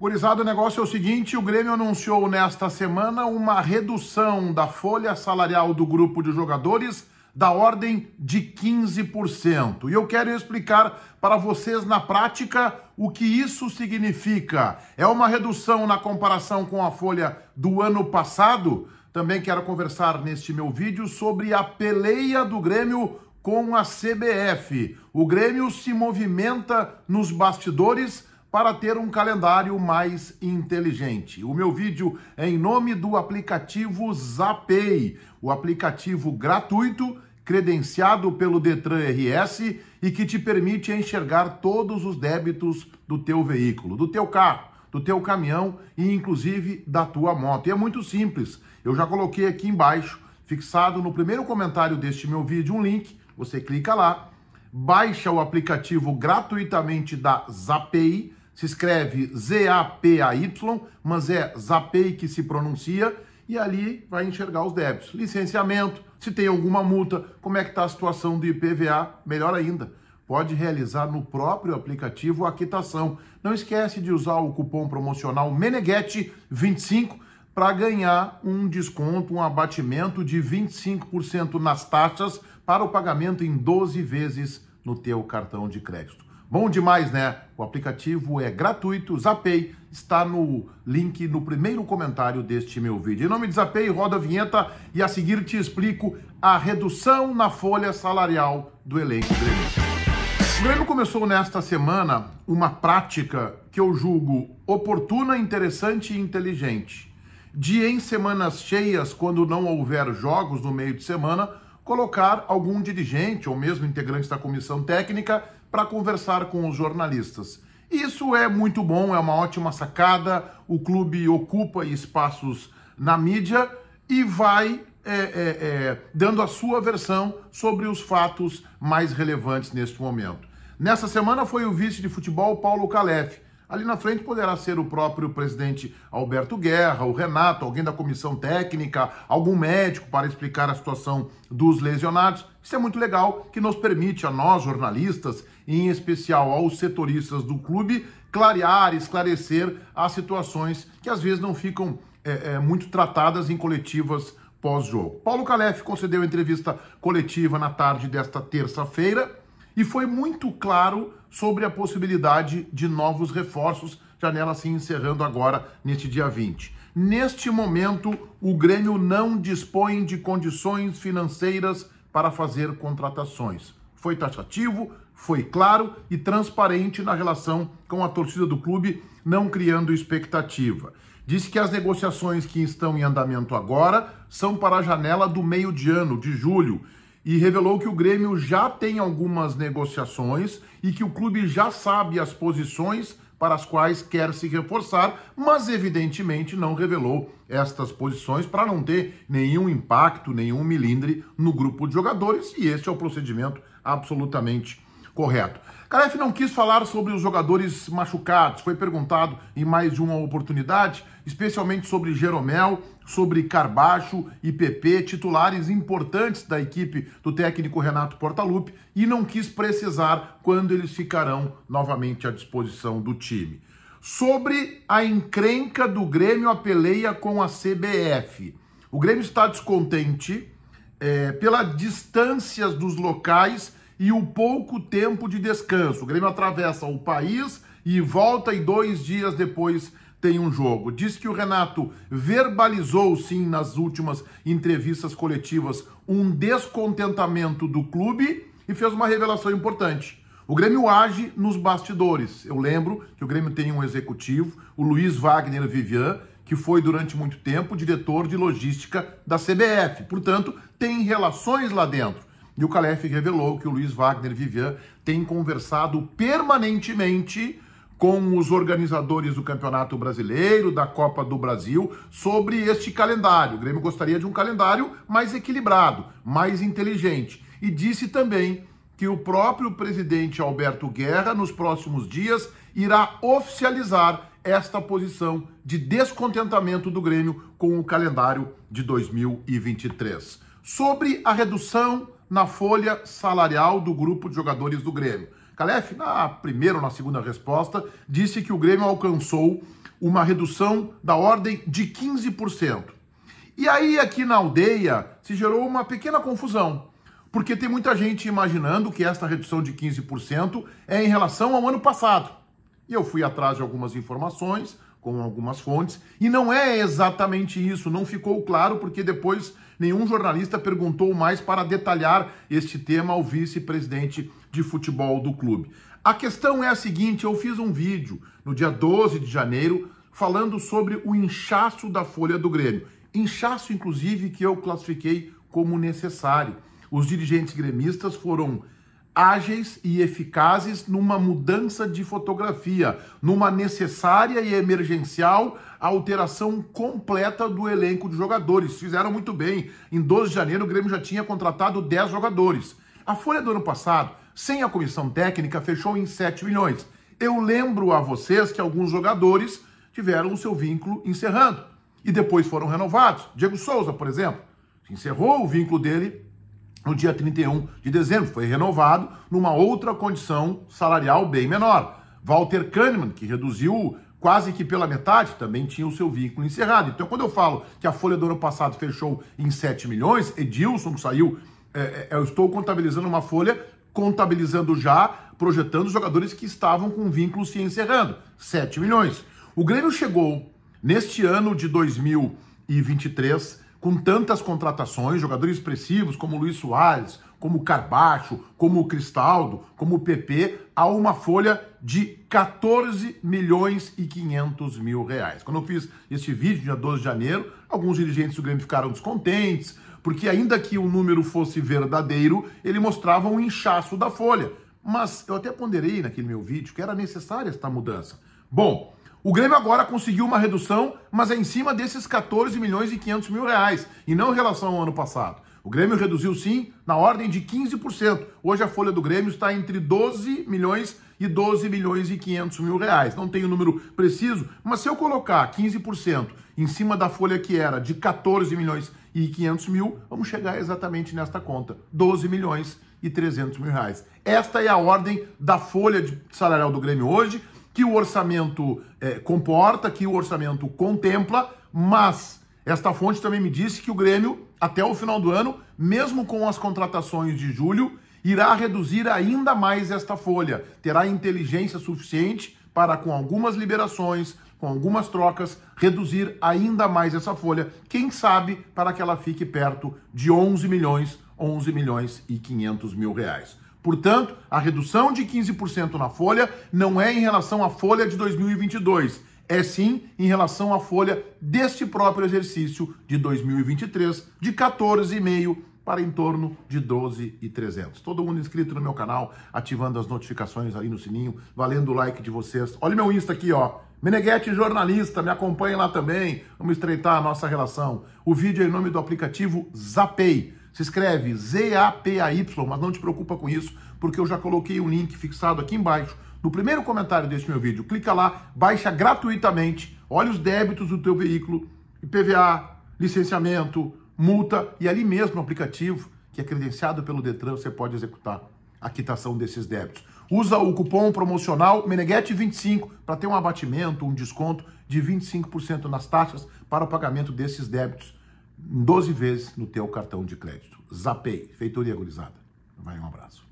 Gurizada, o negócio é o seguinte: o Grêmio anunciou nesta semana uma redução da folha salarial do grupo de jogadores da ordem de 15%. E eu quero explicar para vocês na prática o que isso significa. É uma redução na comparação com a folha do ano passado? Também quero conversar neste meu vídeo sobre a peleia do Grêmio com a CBF. O Grêmio se movimenta nos bastidores para ter um calendário mais inteligente. O meu vídeo é em nome do aplicativo Zapay, o aplicativo gratuito credenciado pelo Detran RS e que te permite enxergar todos os débitos do teu veículo, do teu carro, do teu caminhão e inclusive da tua moto. E é muito simples. Eu já coloquei aqui embaixo, fixado no primeiro comentário deste meu vídeo, um link. Você clica lá, baixa o aplicativo gratuitamente da Zapay se escreve Z-A-P-A-Y, mas é Zapay que se pronuncia, e ali vai enxergar os débitos. Licenciamento, se tem alguma multa, como é que está a situação do IPVA, melhor ainda. Pode realizar no próprio aplicativo a quitação. Não esquece de usar o cupom promocional Meneguete25 para ganhar um desconto, um abatimento de 25% nas taxas para o pagamento em 12 vezes no teu cartão de crédito. Bom demais, né? O aplicativo é gratuito, Zapay está no link no primeiro comentário deste meu vídeo. Em nome de Zapay, roda a vinheta e a seguir te explico a redução na folha salarial do elenco gremista. O Grêmio começou nesta semana uma prática que eu julgo oportuna, interessante e inteligente. De em semanas cheias, quando não houver jogos no meio de semana, colocar algum dirigente ou mesmo integrante da comissão técnica para conversar com os jornalistas. Isso é muito bom, é uma ótima sacada. O clube ocupa espaços na mídia e vai é, é, é, dando a sua versão sobre os fatos mais relevantes neste momento. Nessa semana foi o vice de futebol Paulo Calef. Ali na frente poderá ser o próprio presidente Alberto Guerra, o Renato, alguém da comissão técnica, algum médico para explicar a situação dos lesionados. Isso é muito legal, que nos permite a nós, jornalistas, em especial aos setoristas do clube, clarear, esclarecer as situações que às vezes não ficam é, é, muito tratadas em coletivas pós-jogo. Paulo Calef concedeu entrevista coletiva na tarde desta terça-feira e foi muito claro sobre a possibilidade de novos reforços, janela se encerrando agora neste dia 20. Neste momento, o Grêmio não dispõe de condições financeiras para fazer contratações. Foi taxativo, foi claro e transparente na relação com a torcida do clube, não criando expectativa. Disse que as negociações que estão em andamento agora são para a janela do meio de ano, de julho, e revelou que o Grêmio já tem algumas negociações e que o clube já sabe as posições para as quais quer se reforçar, mas evidentemente não revelou estas posições para não ter nenhum impacto, nenhum milindre no grupo de jogadores, e este é o procedimento absolutamente Correto. Calef não quis falar sobre os jogadores machucados. Foi perguntado em mais de uma oportunidade, especialmente sobre Jeromel, sobre Carbacho e PP, titulares importantes da equipe do técnico Renato Portaluppi, e não quis precisar quando eles ficarão novamente à disposição do time. Sobre a encrenca do Grêmio, a peleia com a CBF. O Grêmio está descontente é, eh, pelas distâncias dos locais e o pouco tempo de descanso. O Grêmio atravessa o país e volta e dois dias depois tem um jogo. Diz que o Renato verbalizou, sim, nas últimas entrevistas coletivas, um descontentamento do clube e fez uma revelação importante. O Grêmio age nos bastidores. Eu lembro que o Grêmio tem um executivo, o Luiz Wagner Vivian, que foi durante muito tempo diretor de logística da CBF. Portanto, tem relações lá dentro. E o Calef revelou que o Luiz Wagner Vivian tem conversado permanentemente com os organizadores do Campeonato Brasileiro, da Copa do Brasil, sobre este calendário. O Grêmio gostaria de um calendário mais equilibrado, mais inteligente. E disse também que o próprio presidente Alberto Guerra, nos próximos dias, irá oficializar esta posição de descontentamento do Grêmio com o calendário de 2023. Sobre a redução na folha salarial do grupo de jogadores do Grêmio. Kalef, na primeira ou na segunda resposta, disse que o Grêmio alcançou uma redução da ordem de 15%. E aí, aqui na aldeia, se gerou uma pequena confusão, porque tem muita gente imaginando que esta redução de 15% é em relação ao ano passado. E eu fui atrás de algumas informações, com algumas fontes, e não é exatamente isso, não ficou claro, porque depois nenhum jornalista perguntou mais para detalhar este tema ao vice-presidente de futebol do clube. A questão é a seguinte: eu fiz um vídeo no dia 12 de janeiro falando sobre o inchaço da folha do Grêmio. Inchaço, inclusive, que eu classifiquei como necessário. Os dirigentes gremistas foram ágeis e eficazes numa mudança de fotografia, numa necessária e emergencial alteração completa do elenco de jogadores. Fizeram muito bem. Em 12 de janeiro, o Grêmio já tinha contratado 10 jogadores. A folha do ano passado, sem a comissão técnica, fechou em 7 milhões. Eu lembro a vocês que alguns jogadores tiveram o seu vínculo encerrando e depois foram renovados. Diego Souza, por exemplo, encerrou o vínculo dele no dia 31 de dezembro. Foi renovado numa outra condição salarial bem menor. Walter Kahneman, que reduziu quase que pela metade, também tinha o seu vínculo encerrado. Então, quando eu falo que a folha do ano passado fechou em 7 milhões, Edilson, que saiu, é, é, é, eu estou contabilizando uma folha, contabilizando já, projetando os jogadores que estavam com vínculo se encerrando. 7 milhões. O Grêmio chegou neste ano de 2023 com tantas contratações, jogadores expressivos como Luiz Soares, como Carbacho, como Cristaldo, como PP, há uma folha de 14 milhões e 500 mil reais. Quando eu fiz este vídeo, dia 12 de janeiro, alguns dirigentes do Grêmio ficaram descontentes, porque ainda que o número fosse verdadeiro, ele mostrava um inchaço da folha. Mas eu até ponderei naquele meu vídeo que era necessária esta mudança. Bom, o Grêmio agora conseguiu uma redução, mas é em cima desses 14 milhões e 500 mil reais, e não em relação ao ano passado. O Grêmio reduziu sim, na ordem de 15%. Hoje a folha do Grêmio está entre 12 milhões e 12 milhões e 500 mil reais. Não tenho o número preciso, mas se eu colocar 15% em cima da folha que era de 14 milhões e 500 mil, vamos chegar exatamente nesta conta, 12 milhões e 300 mil reais. Esta é a ordem da folha salarial do Grêmio hoje que o orçamento é, comporta, que o orçamento contempla, mas esta fonte também me disse que o Grêmio, até o final do ano, mesmo com as contratações de julho, irá reduzir ainda mais esta folha, terá inteligência suficiente para, com algumas liberações, com algumas trocas, reduzir ainda mais essa folha, quem sabe para que ela fique perto de 11 milhões, 11 milhões e 500 mil reais. Portanto, a redução de 15% na folha não é em relação à folha de 2022, é sim em relação à folha deste próprio exercício de 2023, de 14,5 para em torno de 12,300. Todo mundo inscrito no meu canal, ativando as notificações aí no sininho, valendo o like de vocês. Olha meu Insta aqui, ó. Meneghete Jornalista, me acompanhe lá também. Vamos estreitar a nossa relação. O vídeo é em nome do aplicativo Zapay se escreve Z-A-P-A-Y, mas não te preocupa com isso, porque eu já coloquei o um link fixado aqui embaixo, no primeiro comentário deste meu vídeo. Clica lá, baixa gratuitamente, olha os débitos do teu veículo, IPVA, licenciamento, multa, e ali mesmo no aplicativo, que é credenciado pelo Detran, você pode executar a quitação desses débitos. Usa o cupom promocional Meneguete25 para ter um abatimento, um desconto de 25% nas taxas para o pagamento desses débitos 12 vezes no teu cartão de crédito. Zapei. Feitoria gurizada. Vai, um abraço.